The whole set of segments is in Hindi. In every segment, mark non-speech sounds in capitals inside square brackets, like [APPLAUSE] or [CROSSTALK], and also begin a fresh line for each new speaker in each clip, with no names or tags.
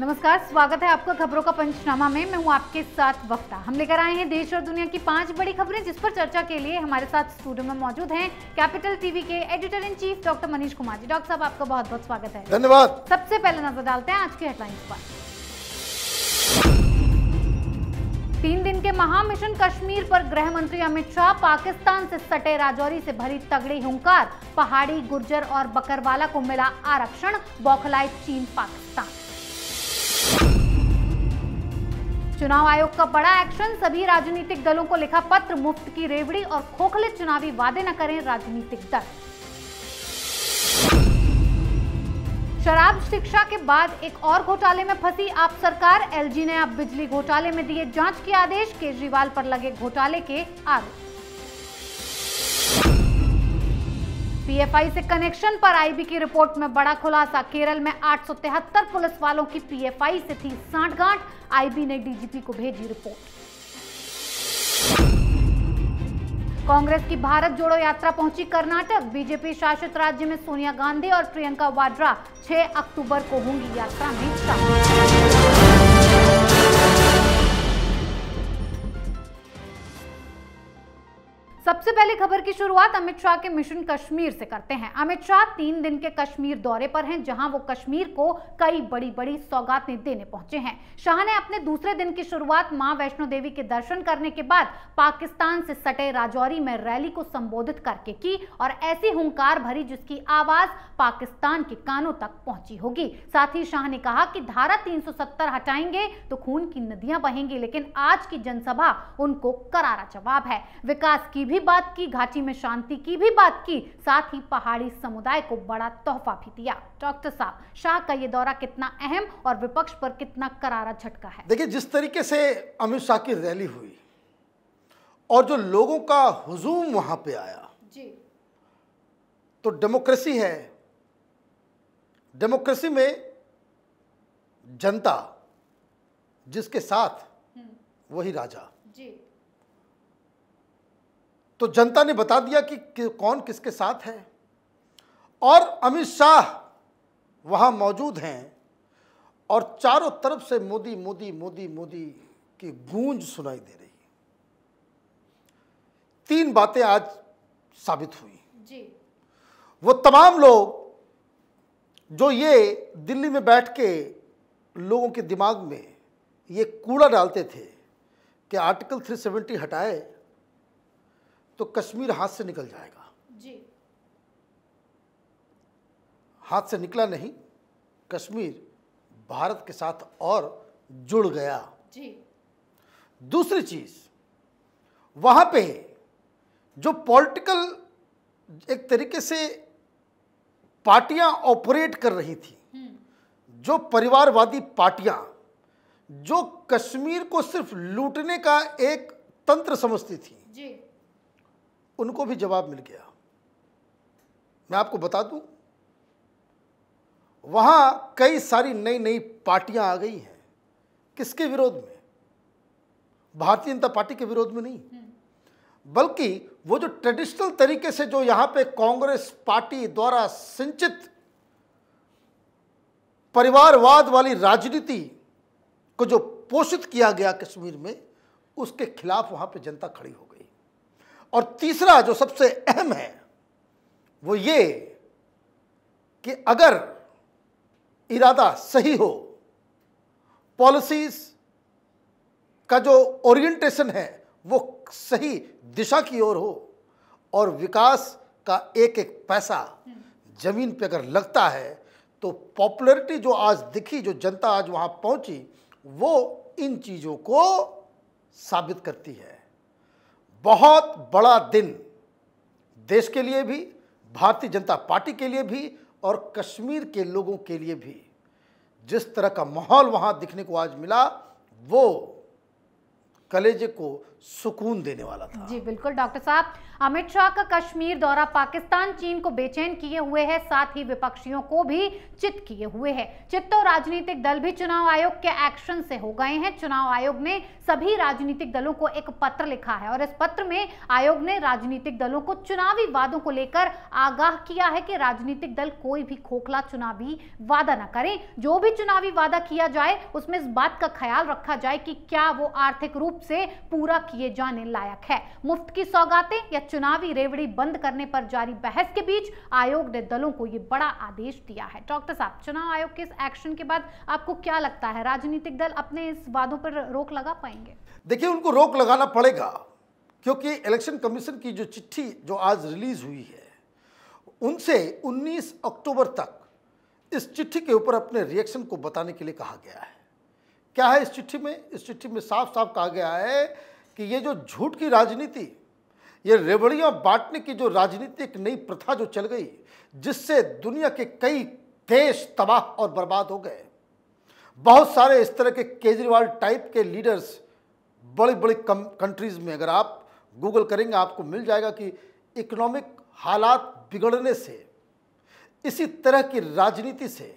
नमस्कार स्वागत है आपका खबरों का पंचनामा में मैं हूँ आपके साथ वक्ता हम लेकर आए हैं देश और दुनिया की पांच बड़ी खबरें जिस पर चर्चा के लिए हमारे साथ स्टूडियो में मौजूद हैं कैपिटल टीवी के editor in chief doctor Manish Kumar ji doctor साहब आपका बहुत बहुत स्वागत है धन्यवाद सबसे पहले नजर डालते हैं आज की हेडलाइंस पर तीन दिन के महामिशन कश्मीर पर गृह मंत्री अमित शाह पाकिस्तान से सटे राजौरी से भरी तगड़ी हुंकार पहाड़ी गुर्जर और बकरवाला को मिला आरक्षण बौखलाए चीन पाकिस्तान चुनाव आयोग का बड़ा एक्शन सभी राजनीतिक दलों को लिखा पत्र मुफ्त की रेवड़ी और खोखले चुनावी वादे न करें राजनीतिक दल शराब शिक्षा के बाद एक और घोटाले में फंसी आप सरकार एलजी ने अब बिजली घोटाले में दिए जांच के आदेश केजरीवाल पर लगे घोटाले के आरोप पीएफआई से कनेक्शन पर आईबी की रिपोर्ट में बड़ा खुलासा केरल में आठ पुलिस वालों की पीएफआई से थी सांठगांठ आईबी ने डीजीपी को भेजी रिपोर्ट कांग्रेस की भारत जोड़ो यात्रा पहुंची कर्नाटक बीजेपी शासित राज्य में सोनिया गांधी और प्रियंका वाड्रा 6 अक्टूबर को होंगी यात्रा में शामिल सबसे पहले खबर की शुरुआत अमित शाह के मिशन कश्मीर से करते हैं अमित शाह तीन दिन के कश्मीर दौरे पर हैं जहां वो कश्मीर को कई बड़ी बड़ी सौगातें देने पहुंचे हैं शाह ने अपने दूसरे दिन की शुरुआत मां वैष्णो देवी के दर्शन करने के बाद पाकिस्तान से सटे राजौरी में रैली को संबोधित करके की और ऐसी हंकार भरी जिसकी आवाज पाकिस्तान के कानों तक पहुंची होगी साथ ही शाह ने कहा कि धारा तीन हटाएंगे तो खून की नदियां बहेंगी लेकिन आज की जनसभा उनको करारा जवाब है विकास की भी भी बात की घाटी में शांति की भी बात की साथ ही पहाड़ी समुदाय को बड़ा तोहफा भी दिया डॉक्टर साहब शाह का ये दौरा कितना अहम और विपक्ष पर कितना करारा झटका है
देखिए जिस तरीके से अमित शाह की रैली हुई और जो लोगों का हुजूम वहां पे आया जी तो डेमोक्रेसी है डेमोक्रेसी में जनता जिसके साथ हम्म। वही राजा जी तो जनता ने बता दिया कि, कौन किसके साथ है और अमित शाह वहाँ मौजूद हैं और चारों तरफ से मोदी मोदी मोदी मोदी की गूंज सुनाई दे रही तीन बातें आज साबित हुई जी। वो तमाम लोग जो ये दिल्ली में बैठ के लोगों के दिमाग में ये कूड़ा डालते थे कि आर्टिकल 370 हटाए तो कश्मीर हाथ से निकल जाएगा जी हाथ से निकला नहीं कश्मीर भारत के साथ और जुड़ गया जी दूसरी चीज वहां पे जो पॉलिटिकल एक तरीके से पार्टियां ऑपरेट कर रही थी
हम्म।
जो परिवारवादी पार्टियां जो कश्मीर को सिर्फ लूटने का एक तंत्र समझती थी जी। उनको भी जवाब मिल गया मैं आपको बता दूं वहां कई सारी नई नई पार्टियां आ गई हैं किसके विरोध में भारतीय जनता पार्टी के विरोध में नहीं बल्कि वो जो ट्रेडिशनल तरीके से जो यहां पे कांग्रेस पार्टी द्वारा सिंचित परिवारवाद वाली राजनीति को जो पोषित किया गया कश्मीर में उसके खिलाफ वहां पे जनता खड़ी हो और तीसरा जो सबसे अहम है वो ये कि अगर इरादा सही हो पॉलिसीज का जो ओरिएंटेशन है वो सही दिशा की ओर हो और विकास का एक एक पैसा जमीन पे अगर लगता है तो पॉपुलैरिटी जो आज दिखी जो जनता आज वहाँ पहुँची वो इन चीज़ों को साबित करती है बहुत बड़ा दिन देश के लिए भी भारतीय जनता पार्टी के लिए भी और कश्मीर के लोगों के लिए भी जिस तरह का माहौल वहाँ दिखने को आज मिला वो कलेजे को सुकून देने वाला
था जी बिल्कुल डॉक्टर साहब अमित शाह का कश्मीर दौरा पाकिस्तान चीन को बेचैन किए हुए है साथ ही विपक्षियों को भी चित किए हुए है चित्त और राजनीतिक दल भी चुनाव आयोग के एक्शन से हो गए हैं चुनाव आयोग ने सभी राजनीतिक दलों को एक पत्र लिखा है और इस पत्र में आयोग ने राजनीतिक दलों को चुनावी वादों को लेकर आगाह किया है कि राजनीतिक दल कोई भी खोखला चुनावी वादा ना करें जो भी चुनावी वादा किया जाए उसमें इस बात का ख्याल रखा जाए कि क्या वो आर्थिक रूप से पूरा किए जाने लायक है मुफ्त की सौगातें या चुनावी रेवड़ी बंद करने पर जारी बहस के बीच आयोग ने दलों को ये बड़ा आदेश दिया है डॉक्टर साहब चुनाव आयोग के इस एक्शन के बाद आपको क्या लगता है राजनीतिक दल अपने इस वादों पर रोक लगा पाएंगे
देखिए उनको रोक लगाना पड़ेगा क्योंकि इलेक्शन कमीशन की जो चिट्ठी जो आज रिलीज हुई है उनसे 19 अक्टूबर तक इस चिट्ठी के ऊपर अपने रिएक्शन को बताने के लिए कहा गया है क्या है इस चिट्ठी में इस चिट्ठी में साफ साफ कहा गया है कि ये जो झूठ की राजनीति ये रेवड़ियाँ बांटने की जो राजनीति एक नई प्रथा जो चल गई जिससे दुनिया के कई देश तबाह और बर्बाद हो गए बहुत सारे इस तरह के केजरीवाल टाइप के लीडर्स बड़ी बड़ी कंट्रीज़ में अगर आप गूगल करेंगे आपको मिल जाएगा कि इकोनॉमिक हालात बिगड़ने से इसी तरह की राजनीति से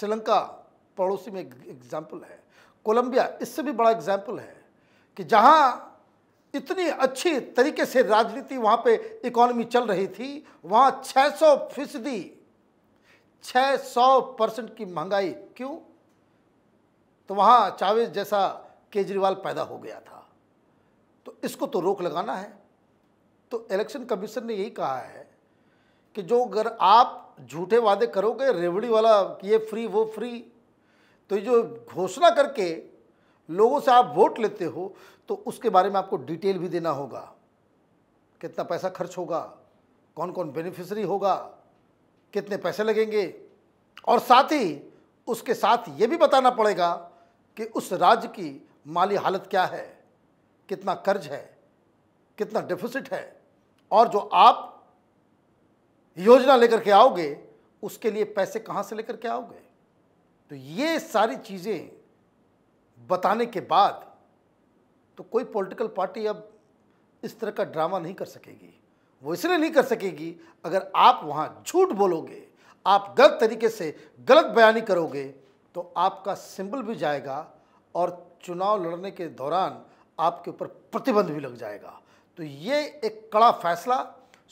श्रीलंका पड़ोसी में एग्जाम्पल है कोलंबिया इससे भी बड़ा एग्जाम्पल है कि जहाँ इतनी अच्छी तरीके से राजनीति वहाँ पे इकोनॉमी चल रही थी वहाँ 600 फीसदी 600 परसेंट की महंगाई क्यों तो वहाँ चावेज जैसा केजरीवाल पैदा हो गया था तो इसको तो रोक लगाना है तो इलेक्शन कमीशन ने यही कहा है कि जो अगर आप झूठे वादे करोगे रेवड़ी वाला ये फ्री वो फ्री तो ये जो घोषणा करके लोगों से आप वोट लेते हो तो उसके बारे में आपको डिटेल भी देना होगा कितना पैसा खर्च होगा कौन कौन बेनिफिशरी होगा कितने पैसे लगेंगे और साथ ही उसके साथ ये भी बताना पड़ेगा कि उस राज्य की माली हालत क्या है कितना कर्ज है कितना डिफिसिट है और जो आप योजना लेकर के आओगे उसके लिए पैसे कहाँ से लेकर के आओगे तो ये सारी चीज़ें बताने के बाद तो कोई पॉलिटिकल पार्टी अब इस तरह का ड्रामा नहीं कर सकेगी वो इसलिए नहीं कर सकेगी अगर आप वहाँ झूठ बोलोगे आप गलत तरीके से गलत बयानी करोगे तो आपका सिंबल भी जाएगा और चुनाव लड़ने के दौरान आपके ऊपर प्रतिबंध भी लग जाएगा तो ये एक कड़ा फैसला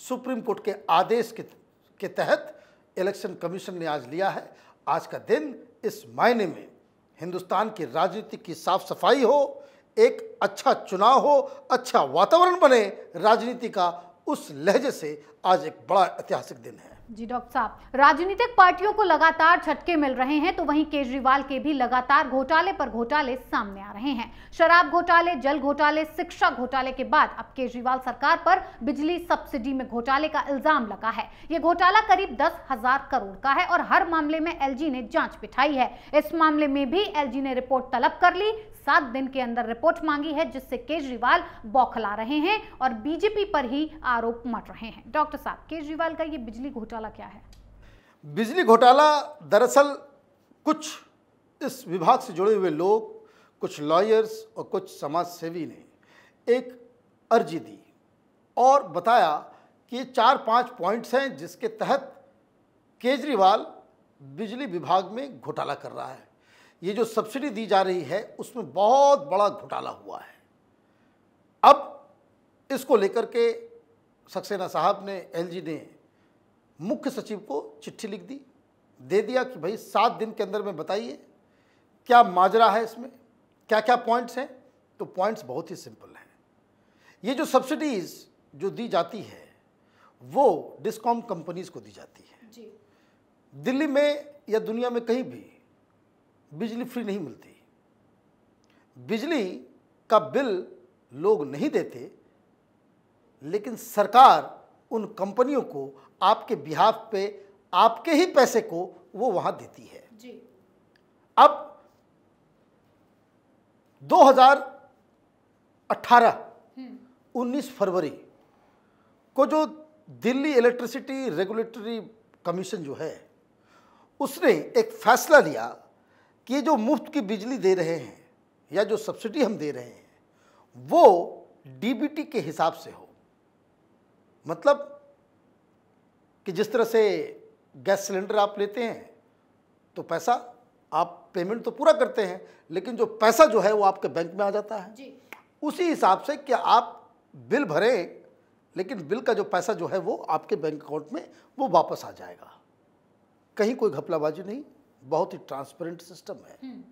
सुप्रीम कोर्ट के आदेश के, के तहत इलेक्शन कमीशन ने आज लिया है आज का दिन इस मायने में हिंदुस्तान की राजनीति की साफ सफाई हो एक अच्छा चुनाव हो अच्छा वातावरण बने राजनीति का उस लहजे से आज एक बड़ा ऐतिहासिक दिन है
जी डॉक्टर साहब राजनीतिक पार्टियों को लगातार झटके मिल रहे हैं तो वहीं केजरीवाल के भी लगातार घोटाले पर घोटाले सामने आ रहे हैं शराब घोटाले जल घोटाले शिक्षा घोटाले के बाद अब केजरीवाल सरकार पर बिजली सब्सिडी में घोटाले का इल्जाम लगा है ये घोटाला करीब दस हजार करोड़ का है और हर मामले में एल ने जांच बिठाई है इस मामले में भी एल ने रिपोर्ट तलब कर ली सात दिन के अंदर रिपोर्ट मांगी है जिससे केजरीवाल बौखला रहे हैं और बीजेपी पर ही आरोप मट रहे हैं डॉक्टर साहब केजरीवाल का ये बिजली घोटाला घोटाला क्या है
बिजली घोटाला दरअसल कुछ इस विभाग से जुड़े हुए लोग कुछ लॉयर्स और कुछ समाज सेवी ने एक अर्जी दी और बताया कि चार पांच पॉइंट्स हैं जिसके तहत केजरीवाल बिजली विभाग में घोटाला कर रहा है ये जो सब्सिडी दी जा रही है उसमें बहुत बड़ा घोटाला हुआ है अब इसको लेकर के सक्सेना साहब ने एलजी ने मुख्य सचिव को चिट्ठी लिख दी दे दिया कि भाई सात दिन के अंदर में बताइए क्या माजरा है इसमें क्या क्या पॉइंट्स हैं तो पॉइंट्स बहुत ही सिंपल हैं ये जो सब्सिडीज़ जो दी जाती है वो डिस्कॉम कंपनीज़ को दी जाती है जी। दिल्ली में या दुनिया में कहीं भी बिजली फ्री नहीं मिलती बिजली का बिल लोग नहीं देते लेकिन सरकार उन कंपनियों को आपके बिहाफ पे आपके ही पैसे को वो वहां देती है जी। अब 2018 19 हम्म। फरवरी को जो दिल्ली इलेक्ट्रिसिटी रेगुलेटरी कमीशन जो है उसने एक फैसला लिया कि ये जो मुफ्त की बिजली दे रहे हैं या जो सब्सिडी हम दे रहे हैं वो डीबीटी के हिसाब से हो मतलब कि जिस तरह से गैस सिलेंडर आप लेते हैं तो पैसा आप पेमेंट तो पूरा करते हैं लेकिन जो पैसा जो है वो आपके बैंक में आ जाता है जी। उसी हिसाब से कि आप बिल भरें लेकिन बिल का जो पैसा जो है वो आपके बैंक अकाउंट में वो वापस आ जाएगा कहीं कोई घपलाबाजी नहीं बहुत ही ट्रांसपेरेंट सिस्टम है हम्म।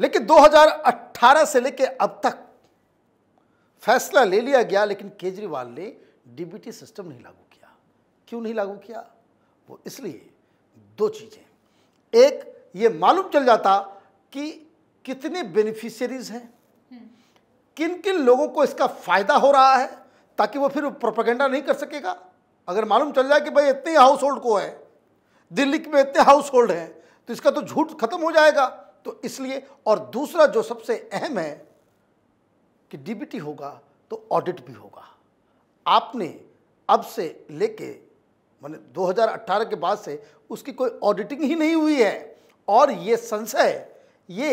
लेकिन 2018 से लेकर अब तक फैसला ले लिया गया लेकिन केजरीवाल ने डीबीटी सिस्टम नहीं लागू किया क्यों नहीं लागू किया वो इसलिए दो चीज़ें एक ये मालूम चल जाता कि कितने बेनिफिशियरीज हैं हम्म। किन किन लोगों को इसका फ़ायदा हो रहा है ताकि वो फिर प्रोपेगेंडा नहीं कर सकेगा अगर मालूम चल जाए कि भाई इतने हाउस होल्ड को है दिल्ली में इतने हाउस होल्ड हैं तो इसका तो झूठ खत्म हो जाएगा तो इसलिए और दूसरा जो सबसे अहम है कि डीबीटी होगा तो ऑडिट भी होगा आपने अब से लेके मैंने 2018 के बाद से उसकी कोई ऑडिटिंग ही नहीं हुई है और ये संशय ये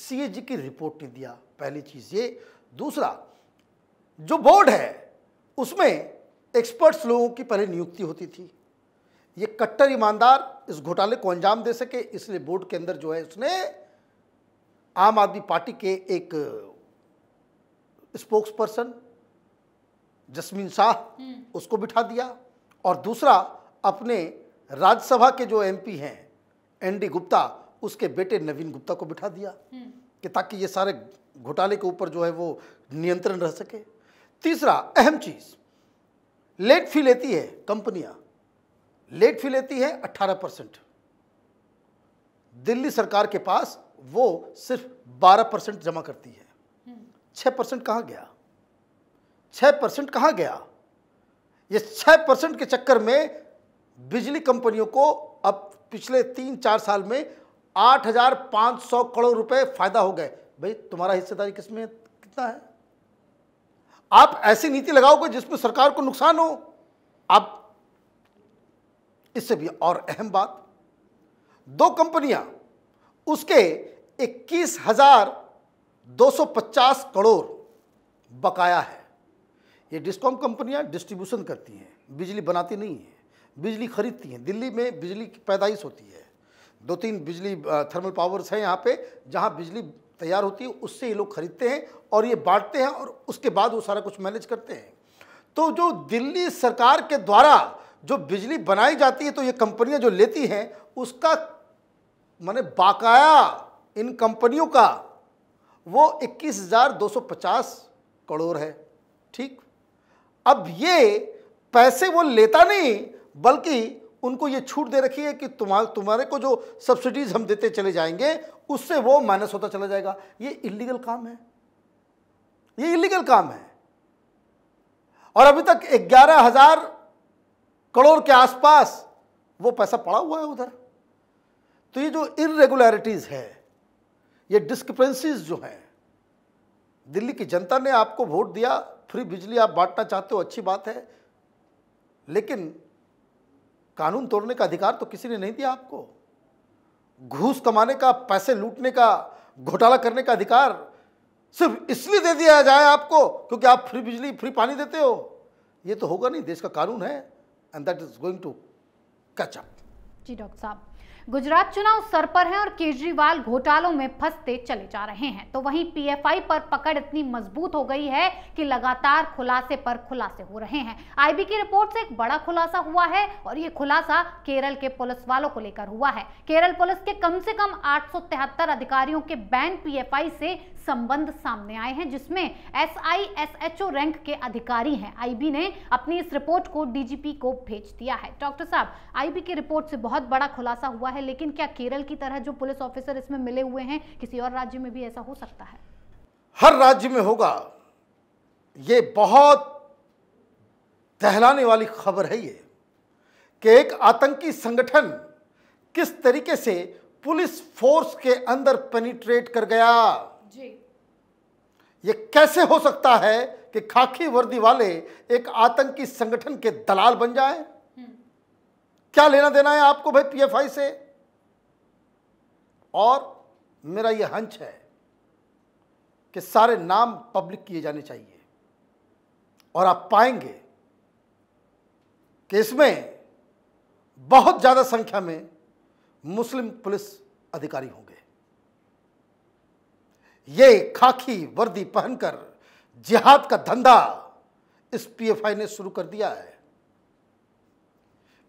सीएजी की रिपोर्ट ने दिया पहली चीज़ ये दूसरा जो बोर्ड है उसमें एक्सपर्ट्स लोगों की पहले नियुक्ति होती थी ये कट्टर ईमानदार इस घोटाले को अंजाम दे सके इसलिए बोर्ड के अंदर जो है उसने आम आदमी पार्टी के एक स्पोक्स पर्सन जसमीन शाह हम्म। उसको बिठा दिया और दूसरा अपने राज्यसभा के जो एमपी हैं एनडी गुप्ता उसके बेटे नवीन गुप्ता को बिठा दिया हम्म। कि ताकि ये सारे घोटाले के ऊपर जो है वो नियंत्रण रह सके तीसरा अहम चीज़ लेट फी लेती है कंपनियां लेट फी लेती है 18 परसेंट दिल्ली सरकार के पास वो सिर्फ 12 परसेंट जमा करती है 6 हम्म। परसेंट कहाँ गया छः परसेंट कहाँ गया ये छः परसेंट के चक्कर में बिजली कंपनियों को अब पिछले तीन चार साल में आठ हज़ार पाँच सौ करोड़ रुपए फायदा हो गए भाई तुम्हारा हिस्सेदारी किसमें कितना है आप ऐसी नीति लगाओगे जिसमें सरकार को नुकसान हो आप इससे भी और अहम बात दो कंपनियां उसके इक्कीस हजार दो सौ पचास करोड़ बकाया है ये डिस्कॉम कंपनियां डिस्ट्रीब्यूशन करती हैं बिजली बनाती नहीं है बिजली खरीदती हैं दिल्ली में बिजली की पैदाइश होती है दो तीन बिजली थर्मल पावर्स हैं यहाँ पे जहाँ बिजली तैयार होती है उससे ये लोग खरीदते हैं और ये बांटते हैं और उसके बाद वो सारा कुछ मैनेज करते हैं तो जो दिल्ली सरकार के द्वारा जो बिजली बनाई जाती है तो ये कंपनियाँ जो लेती हैं उसका मैंने बाकाया इन कंपनियों का वो 21,250 करोड़ है ठीक अब ये पैसे वो लेता नहीं बल्कि उनको ये छूट दे रखी है कि तुम्हारे तुम्हारे को जो सब्सिडीज हम देते चले जाएंगे उससे वो माइनस होता चला जाएगा ये इलीगल काम है ये इलीगल काम है और अभी तक ग्यारह हजार करोड़ के आसपास वो पैसा पड़ा हुआ है उधर तो ये जो इनरेगुलरिटीज है ये डिस्क्रिपेंसीज जो हैं दिल्ली की जनता ने आपको वोट दिया फ्री बिजली आप बांटना चाहते हो अच्छी बात है लेकिन कानून तोड़ने का अधिकार तो किसी ने नहीं दिया आपको घूस कमाने का पैसे लूटने का घोटाला करने का अधिकार सिर्फ इसलिए दे दिया जाए आपको क्योंकि आप फ्री बिजली फ्री पानी देते हो ये तो होगा नहीं देश का कानून है and that is going to catch up
जी डॉक्टर साहब गुजरात चुनाव सर पर है और केजरीवाल घोटालों में फंसते चले जा रहे हैं तो वहीं पीएफआई पर पकड़ इतनी मजबूत हो गई है कि लगातार खुलासे पर खुलासे हो रहे हैं आईबी की रिपोर्ट से एक बड़ा खुलासा हुआ है और ये खुलासा केरल के पुलिस वालों को लेकर हुआ है केरल पुलिस के कम से कम आठ अधिकारियों के बैन पी से संबंध सामने आए हैं जिसमें S I S H O rank के अधिकारी हैं आईबी ने अपनी इस रिपोर्ट को डीजीपी को भेज दिया है डॉक्टर साहब आईबी की रिपोर्ट से बहुत बड़ा खुलासा हुआ है है लेकिन क्या केरल की तरह जो पुलिस ऑफिसर इसमें मिले हुए हैं किसी और राज्य में भी ऐसा हो सकता है
हर राज्य में होगा ये बहुत दहलाने वाली खबर है ये कि एक आतंकी संगठन किस तरीके से पुलिस फोर्स के अंदर पेनिट्रेट कर गया जी ये कैसे हो सकता है कि खाकी वर्दी वाले एक आतंकी संगठन के दलाल बन जाए हम्म। क्या लेना देना है आपको भाई पीएफआई से और मेरा यह हंच है कि सारे नाम पब्लिक किए जाने चाहिए और आप पाएंगे कि इसमें बहुत ज़्यादा संख्या में मुस्लिम पुलिस अधिकारी होंगे ये खाकी वर्दी पहनकर जिहाद का धंधा इस पीएफआई ने शुरू कर दिया है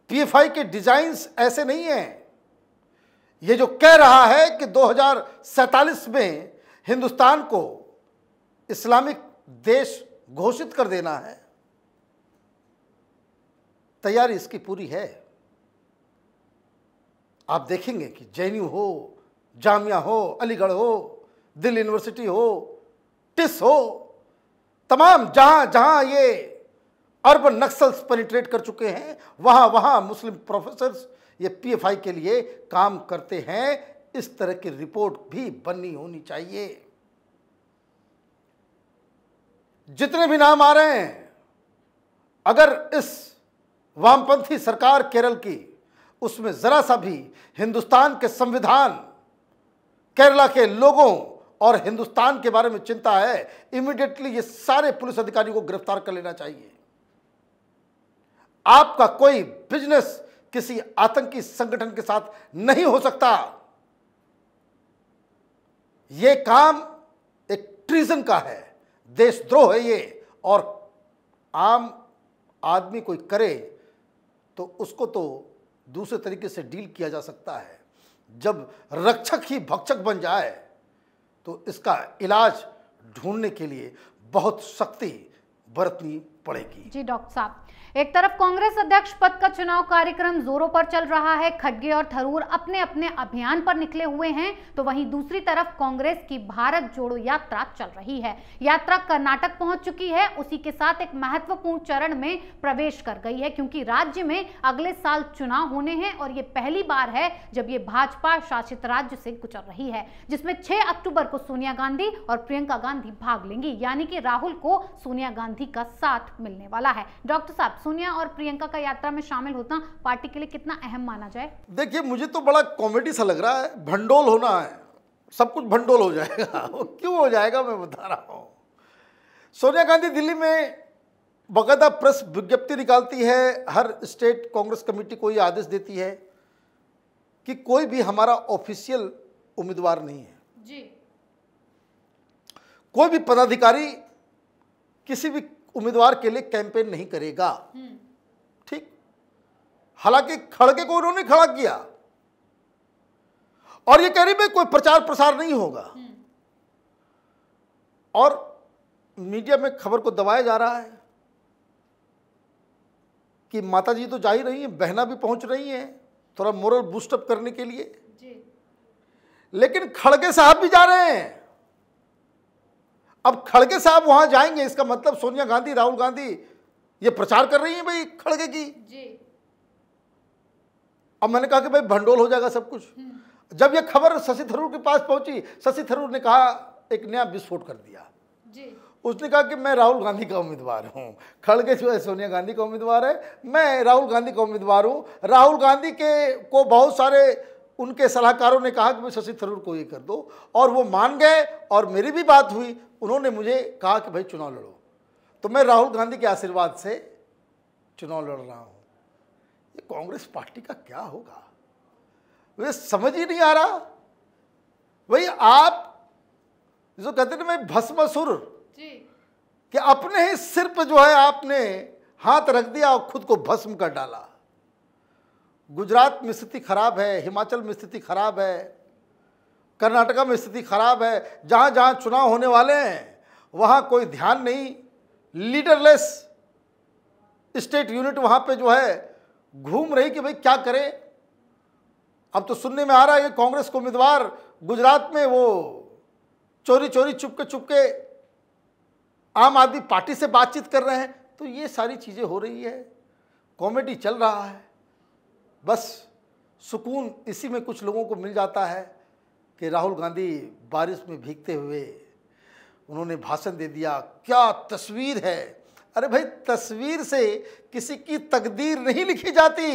पीएफआई के डिजाइंस ऐसे नहीं हैं ये जो कह रहा है कि दो में हिंदुस्तान को इस्लामिक देश घोषित कर देना है तैयारी इसकी पूरी है आप देखेंगे कि जे हो जामिया हो अलीगढ़ हो दिल्ली यूनिवर्सिटी हो टिस हो तमाम जहां जहां ये अर्बन नक्सल्स पेनिट्रेट कर चुके हैं वहां वहां मुस्लिम प्रोफेसर्स ये पीएफआई के लिए काम करते हैं इस तरह की रिपोर्ट भी बननी होनी चाहिए जितने भी नाम आ रहे हैं अगर इस वामपंथी सरकार केरल की उसमें ज़रा सा भी हिंदुस्तान के संविधान केरला के लोगों और हिंदुस्तान के बारे में चिंता है इमीडिएटली ये सारे पुलिस अधिकारी को गिरफ्तार कर लेना चाहिए आपका कोई बिजनेस किसी आतंकी संगठन के साथ नहीं हो सकता यह काम एक ट्रीजन का है देशद्रोह है ये और आम आदमी कोई करे तो उसको तो दूसरे तरीके से डील किया जा सकता है जब रक्षक ही भक्षक बन जाए तो इसका इलाज ढूंढने के लिए बहुत सख्ती बरतनी पड़ेगी
जी डॉक्टर साहब एक तरफ कांग्रेस अध्यक्ष पद का चुनाव कार्यक्रम जोरों पर चल रहा है खड़गे और थरूर अपने अपने अभियान पर निकले हुए हैं तो वहीं दूसरी तरफ कांग्रेस की भारत जोड़ो यात्रा चल रही है यात्रा कर्नाटक पहुंच चुकी है उसी के साथ एक महत्वपूर्ण चरण में प्रवेश कर गई है क्योंकि राज्य में अगले साल चुनाव होने हैं और ये पहली बार है जब ये भाजपा शासित राज्य से गुजर रही है जिसमें छह अक्टूबर को सोनिया गांधी और प्रियंका गांधी भाग लेंगी यानी कि राहुल को सोनिया गांधी का साथ मिलने वाला है डॉक्टर साहब सोनिया और प्रियंका का यात्रा में शामिल होना पार्टी के लिए कितना अहम माना जाए
देखिए मुझे तो बड़ा कॉमेडी सा लग रहा है भंडोल होना है सब कुछ भंडोल हो जाएगा [LAUGHS] क्यों हो जाएगा मैं बता रहा हूँ सोनिया गांधी दिल्ली में बाकायदा प्रेस विज्ञप्ति निकालती है हर स्टेट कांग्रेस कमेटी को ये आदेश देती है कि कोई भी हमारा ऑफिशियल उम्मीदवार नहीं
है जी
कोई भी पदाधिकारी किसी भी उम्मीदवार के लिए कैंपेन नहीं करेगा ठीक हालांकि खड़गे को उन्होंने खड़ा किया और ये कह रही भाई कोई प्रचार प्रसार नहीं होगा और मीडिया में खबर को दबाया जा रहा है कि माता जी तो जा ही रही हैं बहना भी पहुंच रही हैं थोड़ा मोरल बूस्टअप करने के लिए जी। लेकिन खड़गे साहब भी जा रहे हैं अब खड़गे साहब वहां जाएंगे इसका मतलब सोनिया गांधी राहुल गांधी ये प्रचार कर रही है भाई खड़गे की जी। अब मैंने कहा कि भाई भंडोल हो जाएगा सब कुछ हम्म। जब ये खबर शशि थरूर के पास पहुंची शशि थरूर ने कहा एक नया विस्फोट कर दिया जी। उसने कहा कि मैं राहुल गांधी का उम्मीदवार हूं खड़गे जो है सोनिया गांधी का उम्मीदवार है मैं राहुल गांधी का उम्मीदवार हूं राहुल गांधी के को बहुत सारे उनके सलाहकारों ने कहा कि भाई शशि थरूर को ये कर दो और वो मान गए और मेरी भी बात हुई उन्होंने मुझे कहा कि भाई चुनाव लड़ो तो मैं राहुल गांधी के आशीर्वाद से चुनाव लड़ रहा हूँ ये कांग्रेस पार्टी का क्या होगा वे समझ ही नहीं आ रहा भाई आप जो कहते ना मैं भस्मसुर कि अपने ही सिर पर जो है आपने हाथ रख दिया और खुद को भस्म कर डाला गुजरात में स्थिति खराब है हिमाचल में स्थिति खराब है कर्नाटका में स्थिति खराब है जहाँ जहाँ चुनाव होने वाले हैं वहाँ कोई ध्यान नहीं लीडरलेस स्टेट यूनिट वहाँ पे जो है घूम रही कि भाई क्या करें अब तो सुनने में आ रहा है कि कांग्रेस के उम्मीदवार गुजरात में वो चोरी चोरी चुपके चुपके आम आदमी पार्टी से बातचीत कर रहे हैं तो ये सारी चीज़ें हो रही है कॉमेडी चल रहा है बस सुकून इसी में कुछ लोगों को मिल जाता है कि राहुल गांधी बारिश में भीगते हुए उन्होंने भाषण दे दिया क्या तस्वीर है अरे भाई तस्वीर से किसी की तकदीर नहीं लिखी जाती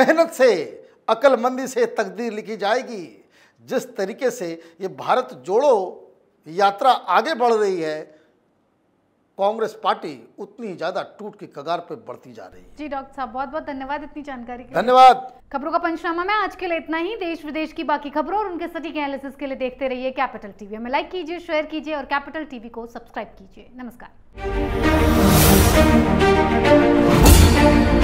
मेहनत से अकलमंदी से तकदीर लिखी जाएगी जिस तरीके से ये भारत जोड़ो यात्रा आगे बढ़ रही है कांग्रेस पार्टी उतनी ज्यादा टूट की कगार पर बढ़ती जा रही है
जी डॉक्टर साहब बहुत बहुत धन्यवाद इतनी जानकारी के धन्यवाद खबरों का पंचनामा में आज के लिए इतना ही देश विदेश की बाकी खबरों और उनके सटीक एनालिसिस के लिए देखते रहिए कैपिटल टीवी हमें लाइक कीजिए शेयर कीजिए और कैपिटल टीवी को सब्सक्राइब कीजिए नमस्कार